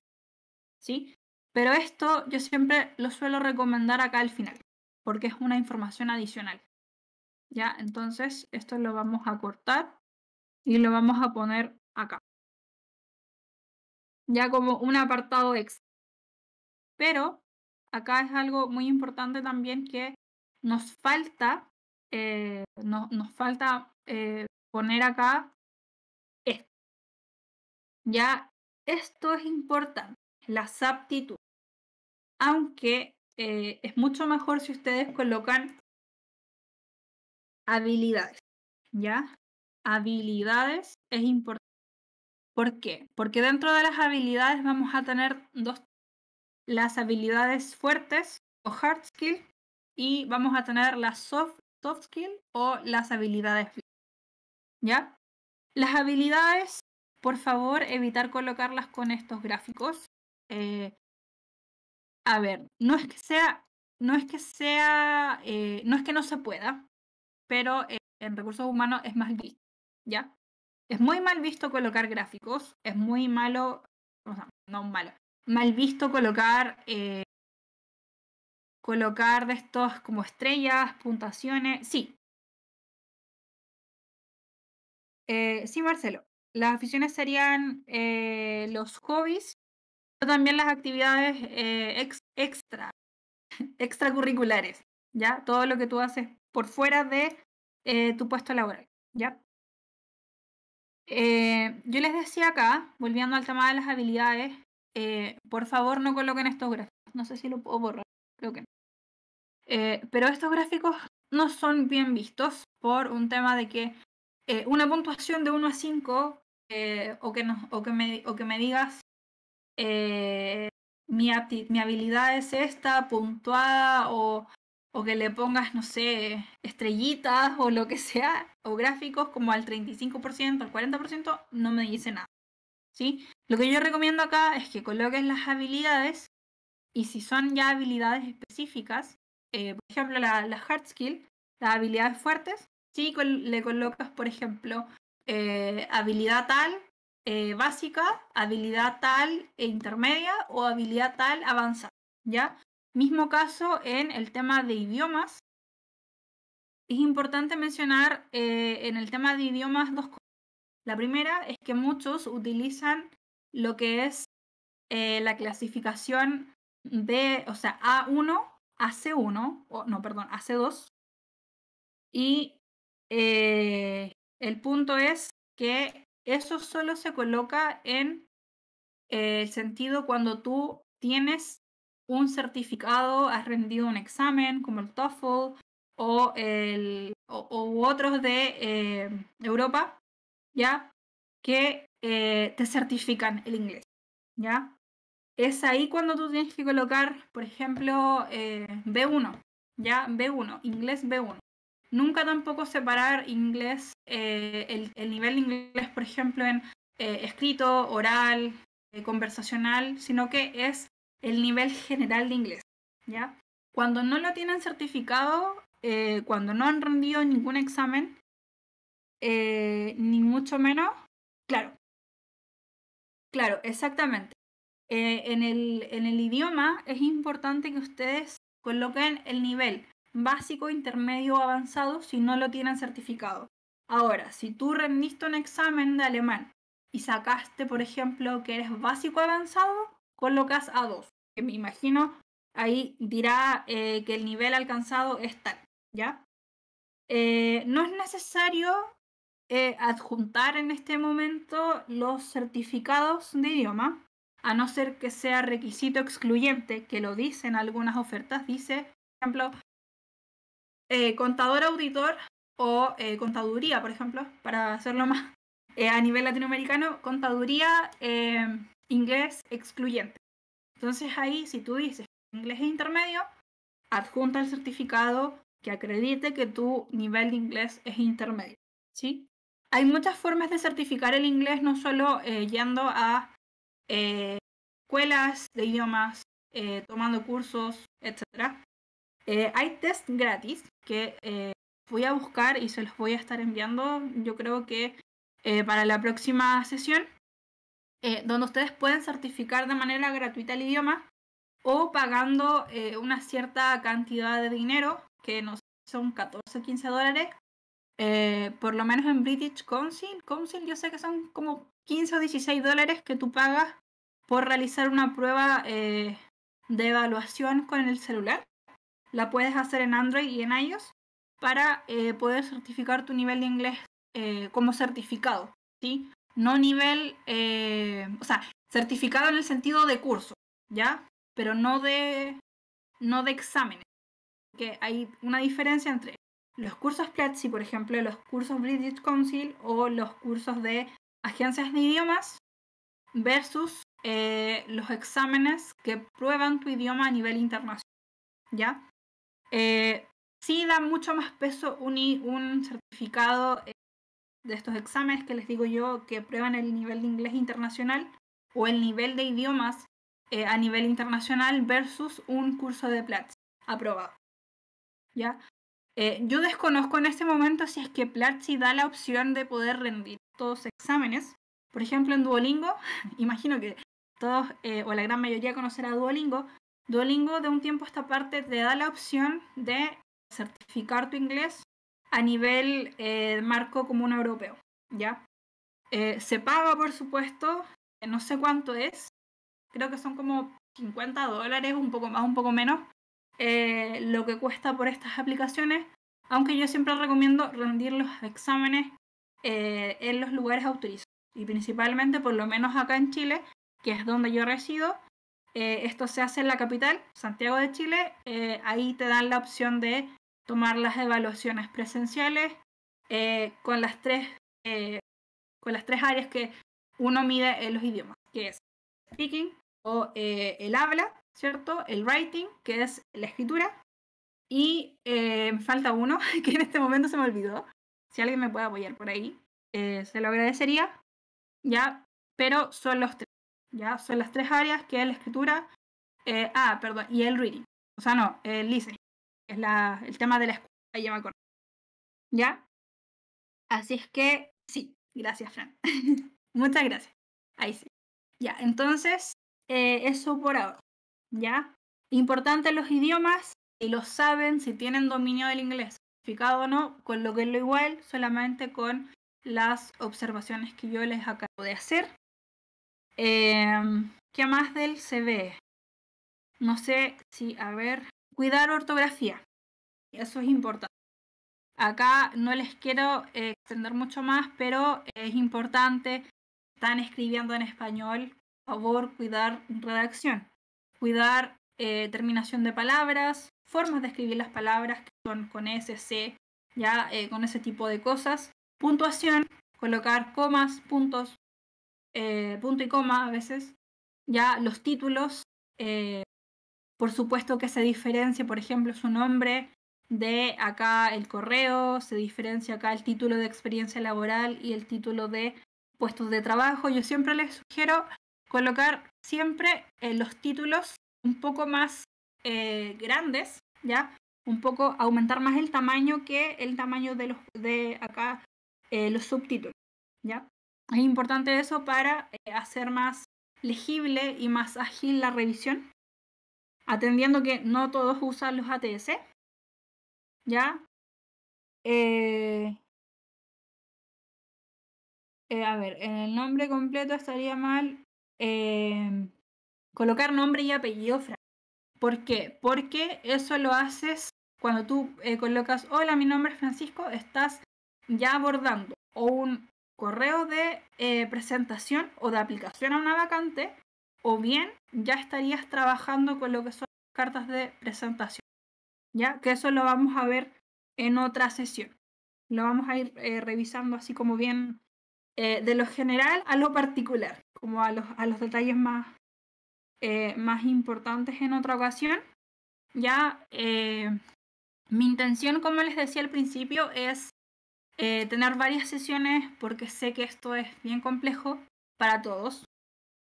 ¿Sí? Pero esto yo siempre lo suelo recomendar acá al final, porque es una información adicional. Ya, entonces esto lo vamos a cortar y lo vamos a poner acá. Ya como un apartado extra. Pero acá es algo muy importante también que nos falta, eh, nos falta eh, poner acá esto. Ya, esto es importante las aptitudes. Aunque eh, es mucho mejor si ustedes colocan habilidades, ¿ya? Habilidades es importante. ¿Por qué? Porque dentro de las habilidades vamos a tener dos, las habilidades fuertes o hard skill y vamos a tener las soft, soft skill o las habilidades. ¿Ya? Las habilidades, por favor, evitar colocarlas con estos gráficos. Eh, a ver, no es que sea, no es que sea, eh, no es que no se pueda, pero eh, en recursos humanos es mal visto, ¿ya? Es muy mal visto colocar gráficos, es muy malo, no malo, mal visto colocar, colocar de estos como estrellas, puntuaciones, sí. sí, Marcelo, las aficiones serían los hobbies, también las actividades eh, extra, extracurriculares, ¿ya? Todo lo que tú haces por fuera de eh, tu puesto laboral, ¿ya? Eh, yo les decía acá, volviendo al tema de las habilidades, por favor no coloquen estos gráficos. No sé si lo puedo borrar, creo que no. pero estos gráficos no son bien vistos por un tema de que una puntuación de 1 a 5 o, que no o, que me, o que me digas eh, mi, habilidad es esta, puntuada, o, que le pongas, no sé, estrellitas o lo que sea, o gráficos como al 35%, al 40%, no me dice nada. ¿sí? Lo que yo recomiendo acá es que coloques las habilidades y si son ya habilidades específicas, eh, por ejemplo la hard skill, las habilidades fuertes, si le colocas, por ejemplo, eh, habilidad tal, eh, básica, habilidad tal e intermedia o habilidad tal avanzada, ¿ya? Mismo caso en el tema de idiomas. Es importante mencionar eh, en el tema de idiomas dos cosas. La primera es que muchos utilizan lo que es eh, la clasificación de, o sea, A1, AC1, o, no, perdón, AC2. Y el punto es que eso solo se coloca en el sentido cuando tú tienes un certificado, has rendido un examen como el TOEFL o, otros de eh, Europa, ¿ya? Que eh, te certifican el inglés, ¿ya? Es ahí cuando tú tienes que colocar, por ejemplo, eh, B1, ¿ya? B1, inglés B1. Nunca tampoco separar inglés, eh, el, nivel de inglés, por ejemplo, en eh, escrito, oral, eh, conversacional, sino que es el nivel general de inglés, ¿ya? Cuando no lo tienen certificado, cuando no han rendido ningún examen, ni mucho menos, claro, claro, exactamente. en, el, en el idioma es importante que ustedes coloquen el nivel básico, intermedio o avanzado si no lo tienen certificado. Ahora, si tú rendiste un examen de alemán y sacaste, por ejemplo, que eres básico avanzado, colocas A2, que me imagino ahí dirá eh, que el nivel alcanzado es tal, ¿ya? Eh, no es necesario eh, adjuntar en este momento los certificados de idioma, a no ser que sea requisito excluyente, que lo dicen algunas ofertas, dice, por ejemplo, eh, contador auditor o eh, contaduría, por ejemplo, para hacerlo más eh, a nivel latinoamericano, contaduría inglés excluyente. Entonces ahí, si tú dices inglés es intermedio, adjunta el certificado que acredite que tu nivel de inglés es intermedio. ¿sí? Hay muchas formas de certificar el inglés, no solo yendo a escuelas de idiomas, tomando cursos, etc. hay test gratis que eh, voy a buscar y se los voy a estar enviando, yo creo que eh, para la próxima sesión, eh, donde ustedes pueden certificar de manera gratuita el idioma o pagando una cierta cantidad de dinero, que no son 14 o 15 dólares, por lo menos en British Council, Council yo sé que son como 15 o 16 dólares que tú pagas por realizar una prueba de evaluación con el celular la puedes hacer en Android y en iOS para eh, poder certificar tu nivel de inglés eh, como certificado, ¿sí? No nivel, eh, o sea, certificado en el sentido de curso, ¿ya? Pero no de, no de exámenes. Que hay una diferencia entre los cursos Platzi, por ejemplo, los cursos British Council o los cursos de agencias de idiomas versus los exámenes que prueban tu idioma a nivel internacional, ¿ya? Eh, sí da mucho más peso un, certificado eh, de estos exámenes que les digo yo que prueban el nivel de inglés internacional o el nivel de idiomas eh, a nivel internacional versus un curso de Platzi, aprobado. ¿Ya? Eh, yo desconozco en este momento si es que Platzi da la opción de poder rendir todos los exámenes. Por ejemplo, en Duolingo, imagino que todos o la gran mayoría conocerá Duolingo, Duolingo de un tiempo a esta parte te da la opción de certificar tu inglés a nivel eh, marco común europeo, ¿ya? Eh, se paga, por supuesto, eh, no sé cuánto es, creo que son como 50 dólares, un poco más, un poco menos, lo que cuesta por estas aplicaciones, aunque yo siempre recomiendo rendir los exámenes en los lugares autorizados, y principalmente, por lo menos acá en Chile, que es donde yo resido, eh, esto se hace en la capital, Santiago de Chile. Eh, ahí te dan la opción de tomar las evaluaciones presenciales eh, con, las tres, con las tres áreas que uno mide en los idiomas, que es speaking o el habla, ¿cierto? El writing, que es la escritura. Y falta uno, que en este momento se me olvidó. Si alguien me puede apoyar por ahí, se lo agradecería. Ya, pero son los tres. Son las tres áreas que es la escritura, eh, ah, perdón, y el reading, o sea, no, el listening, es la, el tema de la escuela, ya me acuerdo, ¿ya? Así es que, sí, gracias, Fran. Muchas gracias. Ahí sí. Ya, entonces, eh, eso por ahora, ¿ya? Importante los idiomas, y lo saben si tienen dominio del inglés, o no, con lo que es lo igual, solamente con las observaciones que yo les acabo de hacer. Em, ¿Qué más del se No sé si, a ver, cuidar ortografía. Eso es importante. Acá no les quiero eh, extender mucho más, pero es importante, están escribiendo en español, por favor, cuidar redacción, cuidar eh, terminación de palabras, formas de escribir las palabras que son con S, C, ya eh, con ese tipo de cosas, puntuación, colocar comas, puntos, eh, punto y coma a veces. Ya los títulos, eh, por supuesto que se diferencia, por ejemplo, su nombre de acá el correo, se diferencia acá el título de experiencia laboral y el título de puestos de trabajo. Yo siempre les sugiero colocar siempre eh, los títulos un poco más grandes, ¿ya? Un poco aumentar más el tamaño que el tamaño de los de acá los subtítulos, ¿ya? Es importante eso para eh, hacer más legible y más ágil la revisión, atendiendo que no todos usan los ATS. ¿Ya? Eh, eh, a ver, en el nombre completo estaría mal eh, colocar nombre y apellido. ¿Por qué? Porque eso lo haces cuando tú colocas, hola, mi nombre es Francisco, estás ya abordando o un correo de eh, presentación o de aplicación a una vacante, o bien ya estarías trabajando con lo que son cartas de presentación. ¿Ya? Que eso lo vamos a ver en otra sesión. Lo vamos a ir eh, revisando así como bien eh, de lo general a lo particular, como a los, a los detalles más, más importantes en otra ocasión. Ya, mi intención, como les decía al principio, es eh, tener varias sesiones porque sé que esto es bien complejo para todos.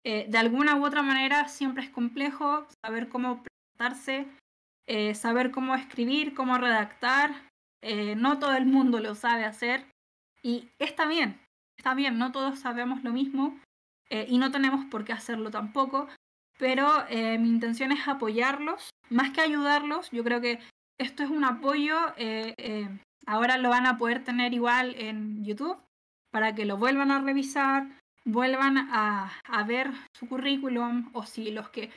Eh, de alguna u otra manera siempre es complejo saber cómo presentarse, eh, saber cómo escribir, cómo redactar. no todo el mundo lo sabe hacer y está bien, está bien, no todos sabemos lo mismo y no tenemos por qué hacerlo tampoco, pero mi intención es apoyarlos, más que ayudarlos, yo creo que esto es un apoyo Ahora lo van a poder tener igual en YouTube para que lo vuelvan a revisar, vuelvan a, ver su currículum o si los que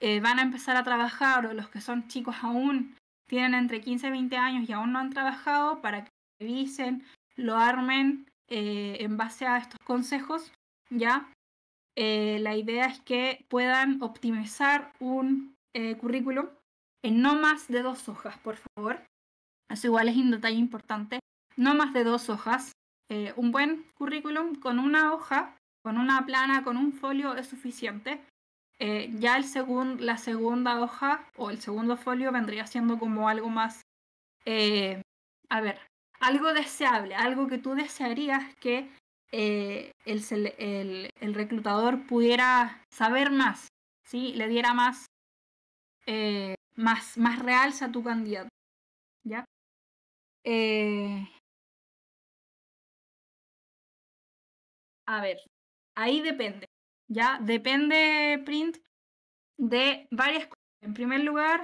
eh, van a empezar a trabajar o los que son chicos aún tienen entre 15 y 20 años y aún no han trabajado para que revisen, lo armen eh, en base a estos consejos, ¿ya? Eh, la idea es que puedan optimizar un currículum en no más de dos hojas, por favor. Eso igual es un detalle importante. No más de dos hojas. Eh, un buen currículum con una hoja, con una plana, con un folio es suficiente. Eh, ya el la segunda hoja o el segundo folio vendría siendo como algo más, eh, a ver, algo deseable, algo que tú desearías que el, el, reclutador pudiera saber más, ¿sí? le diera más, más, más realza a tu candidato. ¿ya? Eh, a ver, ahí depende. Ya depende, print, de varias cosas. En primer lugar,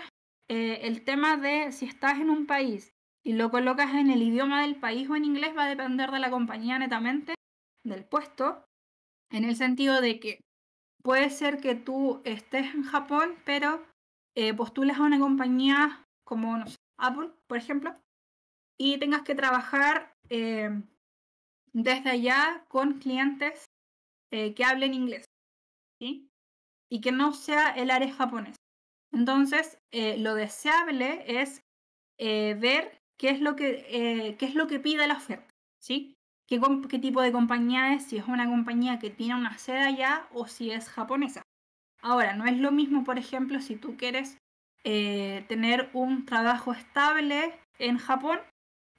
eh, el tema de si estás en un país y lo colocas en el idioma del país o en inglés va a depender de la compañía netamente, del puesto, en el sentido de que puede ser que tú estés en Japón, pero eh, postulas a una compañía como Apple, por ejemplo, y tengas que trabajar eh, desde allá con clientes eh, que hablen inglés y que no sea el área japonés. Entonces, eh, lo deseable es ver qué es lo que, qué es lo que pide la oferta, ¿sí? ¿Qué, tipo de compañía es, si es una compañía que tiene una sede allá o si es japonesa. Ahora, no es lo mismo, por ejemplo, si tú quieres tener un trabajo estable en Japón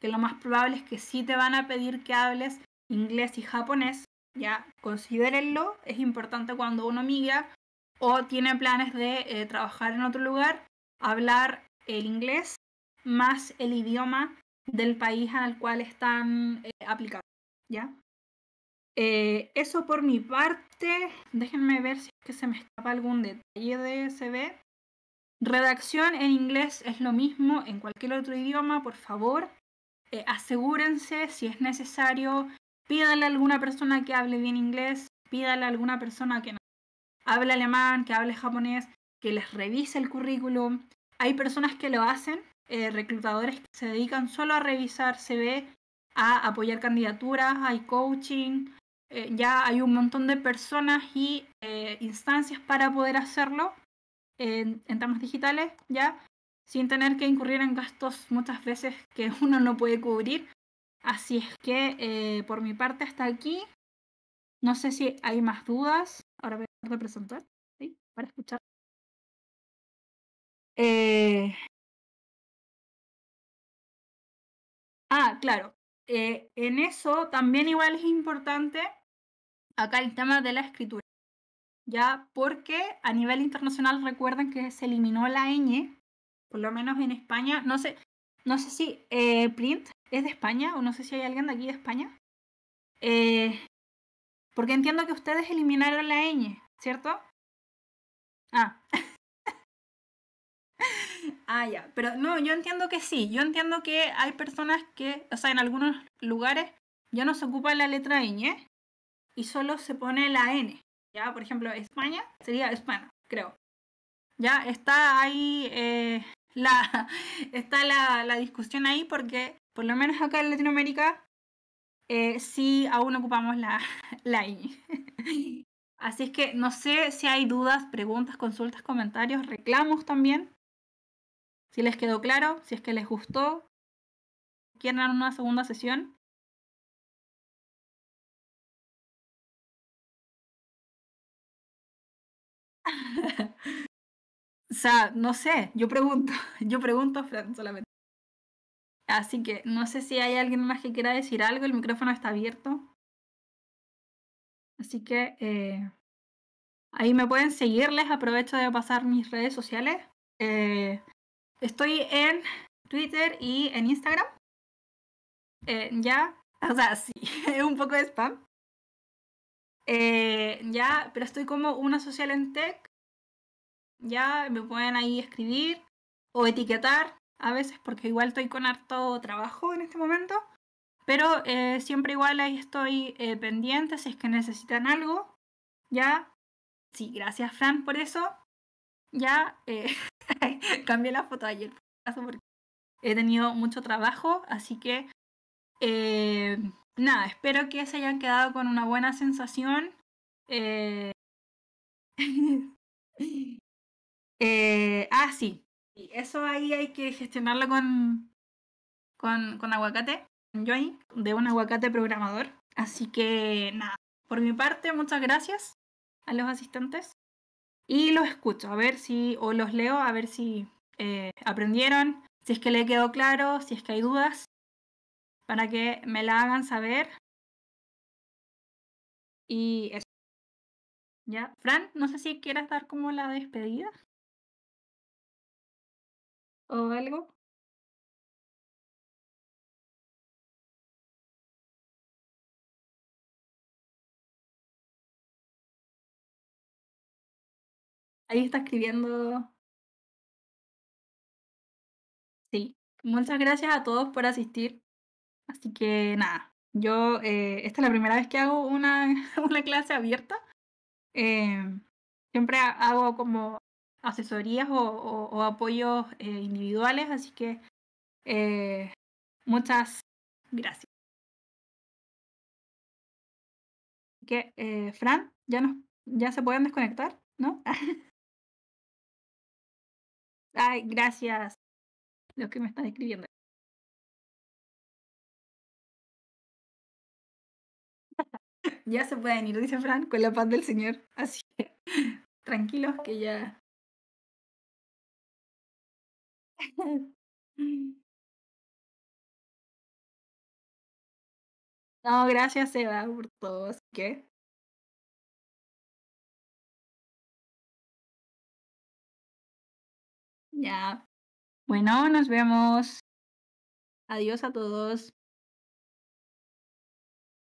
que lo más probable es que sí te van a pedir que hables inglés y japonés, ya considérenlo, es importante cuando uno migra o tiene planes de eh, trabajar en otro lugar, hablar el inglés más el idioma del país al cual están eh, aplicados, ¿ya? Eh, eso por mi parte, déjenme ver si es que se me escapa algún detalle de CB. Redacción en inglés es lo mismo en cualquier otro idioma, por favor. Eh, asegúrense si es necesario, pídale a alguna persona que hable bien inglés, pídale a alguna persona que hable alemán, que hable japonés, que les revise el currículum. Hay personas que lo hacen, eh, reclutadores que se dedican solo a revisar CV, a apoyar candidaturas, hay coaching, eh, ya hay un montón de personas y instancias para poder hacerlo en, temas digitales, ¿ya? sin tener que incurrir en gastos muchas veces que uno no puede cubrir. Así es que eh, por mi parte hasta aquí. No sé si hay más dudas. Ahora voy a presentar ¿sí? para escuchar. Eh. Ah, claro. Eh, en eso también igual es importante acá el tema de la escritura. Ya porque a nivel internacional recuerden que se eliminó la ñ por lo menos en España, no sé, no sé si eh, Print es de España o no sé si hay alguien de aquí de España. Eh, porque entiendo que ustedes eliminaron la ñ, ¿cierto? Ah. ah, ya. Pero no, yo entiendo que sí. Yo entiendo que hay personas que, o sea, en algunos lugares ya no se ocupa la letra ñ y solo se pone la n. Ya, por ejemplo, España sería hispana, creo. Ya está ahí eh, la, está la, discusión ahí porque, por lo menos acá en Latinoamérica, eh, sí aún ocupamos la, la I. Así es que no sé si hay dudas, preguntas, consultas, comentarios, reclamos también. Si les quedó claro, si es que les gustó, quieren una segunda sesión. O sea, no sé, yo pregunto, yo pregunto a Fran solamente. Así que no sé si hay alguien más que quiera decir algo, el micrófono está abierto. Así que eh, ahí me pueden seguirles, aprovecho de pasar mis redes sociales. Eh, estoy en Twitter y en Instagram. Eh, ya, o sea, sí, es un poco de spam. ya, pero estoy como una social en tech ya me pueden ahí escribir o etiquetar a veces porque igual estoy con harto trabajo en este momento. Pero eh, siempre igual ahí estoy eh, pendiente si es que necesitan algo. Ya. Sí, gracias Fran por eso. Ya eh, cambié la foto ayer porque he tenido mucho trabajo. Así que nada, espero que se hayan quedado con una buena sensación. Eh, ah, sí. Eso ahí hay que gestionarlo con, con, con aguacate. Yo de un aguacate programador. Así que nada, por mi parte, muchas gracias a los asistentes. Y los escucho, a ver si, o los leo, a ver si eh, aprendieron, si es que le quedó claro, si es que hay dudas, para que me la hagan saber. Y eso. Ya, Fran, no sé si quieras dar como la despedida o algo? Ahí está escribiendo. Sí. Muchas gracias a todos por asistir. Así que nada, yo eh, esta es la primera vez que hago una, una clase abierta. Em, siempre hago como asesorías o, apoyos eh, individuales, así que eh, muchas gracias. Que, eh, Fran, ya, ya se pueden desconectar, ¿no? Ay, gracias. Lo que me están escribiendo. ya se pueden ir, dice Fran, con la paz del Señor. Así que tranquilos que ya No, gracias Eva por todos. que. Ya. Bueno, nos vemos. Adiós a todos.